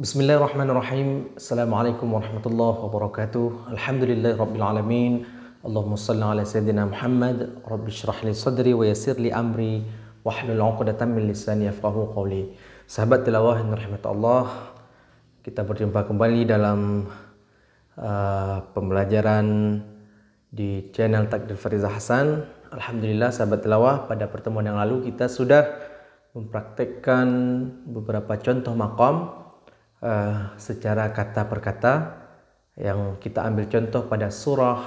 Bismillahirrahmanirrahim. Assalamualaikum warahmatullahi wabarakatuh. Alhamdulillah rabbil alamin. Allahumma salli ala sayyidina Muhammad. Rabbi syrah li sadri wa yassir li amri wa hlul 'uqdatam min lisani yafqahu qawli. Sahabat tilawah yang rahmat Allah, kita berjumpa kembali dalam uh, pembelajaran di channel Takdir Fariza Hasan. Alhamdulillah sahabat tilawah pada pertemuan yang lalu kita sudah mempraktekkan beberapa contoh makom uh, secara kata per kata yang kita ambil contoh pada surah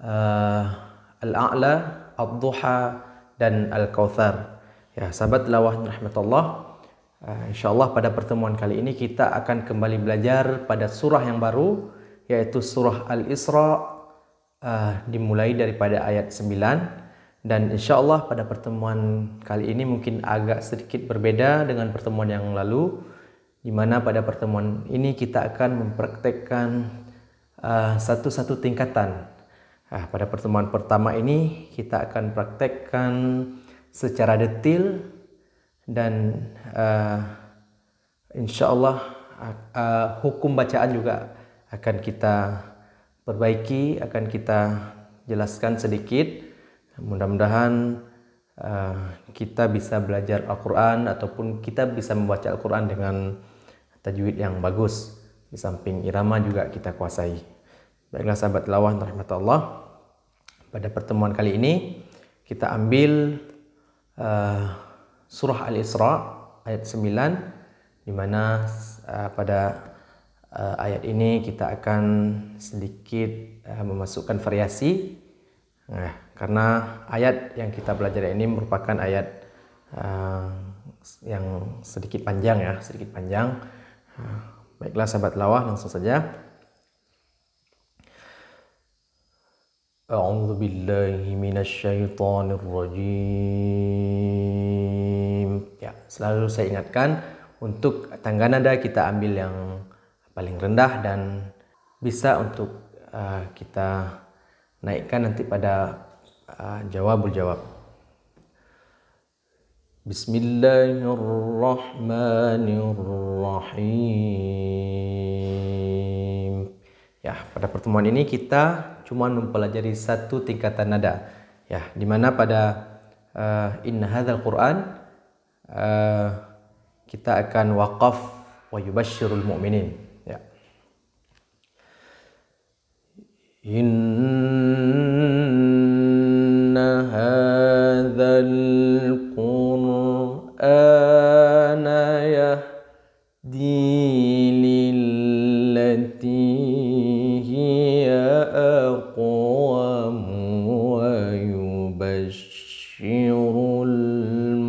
uh, Al-A'la, al duha dan Al-Kautsar. Ya, sahabat lawah rahmatullah. Uh, insyaallah pada pertemuan kali ini kita akan kembali belajar pada surah yang baru yaitu surah Al-Isra uh, dimulai daripada ayat 9 dan insyaallah pada pertemuan kali ini mungkin agak sedikit berbeda dengan pertemuan yang lalu di mana pada pertemuan ini kita akan mempraktekkan eh, satu-satu uh, tingkatan. Nah, pada pertemuan pertama ini kita akan praktekkan secara detil dan uh, eh, insya Allah uh, eh, uh, hukum bacaan juga akan kita perbaiki, akan kita jelaskan sedikit. Mudah-mudahan uh, kita bisa belajar Al-Quran ataupun kita bisa membaca Al-Quran dengan tajwid yang bagus. Di samping irama juga kita kuasai. Baiklah sahabat lawan rahmatullah. Pada pertemuan kali ini kita ambil uh, surah Al-Isra ayat 9 di mana uh, pada uh, ayat ini kita akan sedikit uh, memasukkan variasi nah, karena ayat yang kita belajar ini merupakan ayat uh, yang sedikit panjang ya sedikit panjang Nah, baiklah sahabat lawah langsung saja. أعوذ بالله ya selalu saya ingatkan untuk tangga nada kita ambil yang paling rendah dan bisa untuk uh, kita naikkan nanti pada uh, jawabul jawab Bismillahirrahmanirrahim. Ya, pada pertemuan ini kita cuma mempelajari satu tingkatan nada. Ya, di mana pada uh, eh, in hadzal Quran uh, kita akan waqaf wa yubashshirul mu'minin. Ya. In ويبشر المؤمنين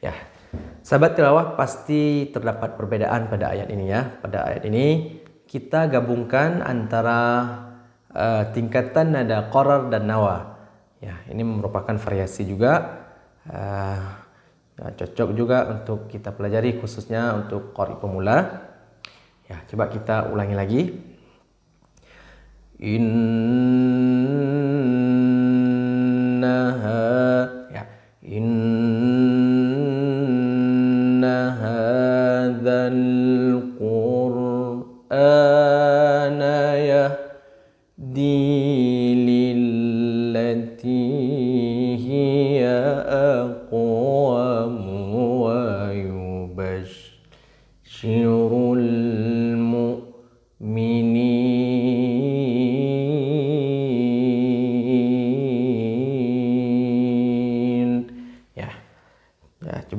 ya sahabat tilawah pasti terdapat perbedaan pada ayat ini ya pada ayat ini kita gabungkan antara uh, tingkatan nada qarar dan nawa ya ini merupakan variasi juga uh, Ya, cocok juga untuk kita pelajari khususnya untuk qori pemula. Ya, coba kita ulangi lagi. ha ya, inna hadzal qur'ana yahdi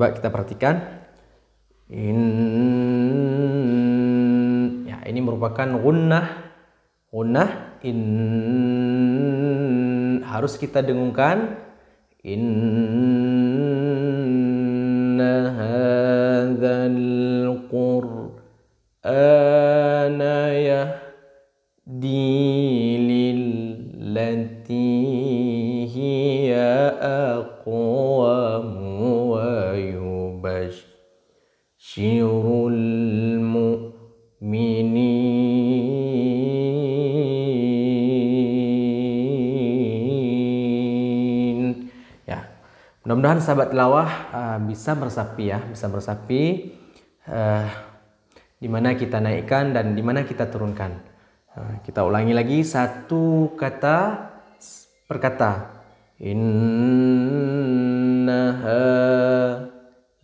Coba kita perhatikan. In, ya ini merupakan gunnah. Gunnah in harus kita dengungkan inna hadzal qur'ana yahdi المؤمنين ya mudah-mudahan sahabat lawah uh, eh, bisa meresapi ya bisa meresapi uh, eh, di mana kita naikkan dan di mana kita turunkan uh, kita ulangi lagi satu kata per kata in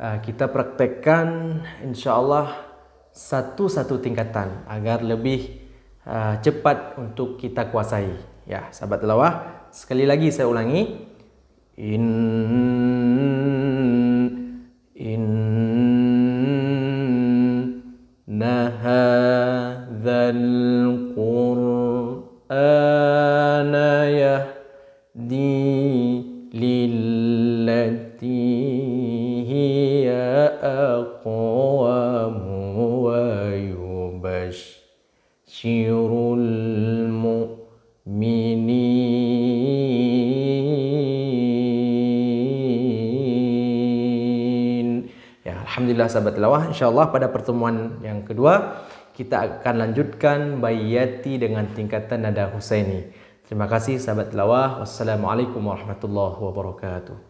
Ah, kita praktekkan insya Allah satu-satu tingkatan agar lebih ah, cepat untuk kita kuasai ya sahabat telawah sekali lagi saya ulangi in in nahadzal بشر المؤمنين يا الحمد لله sahabat tilawah insyaallah pada pertemuan yang kedua kita akan lanjutkan bayati dengan tingkatan nada husaini terima kasih sahabat lawah. wassalamualaikum warahmatullahi wabarakatuh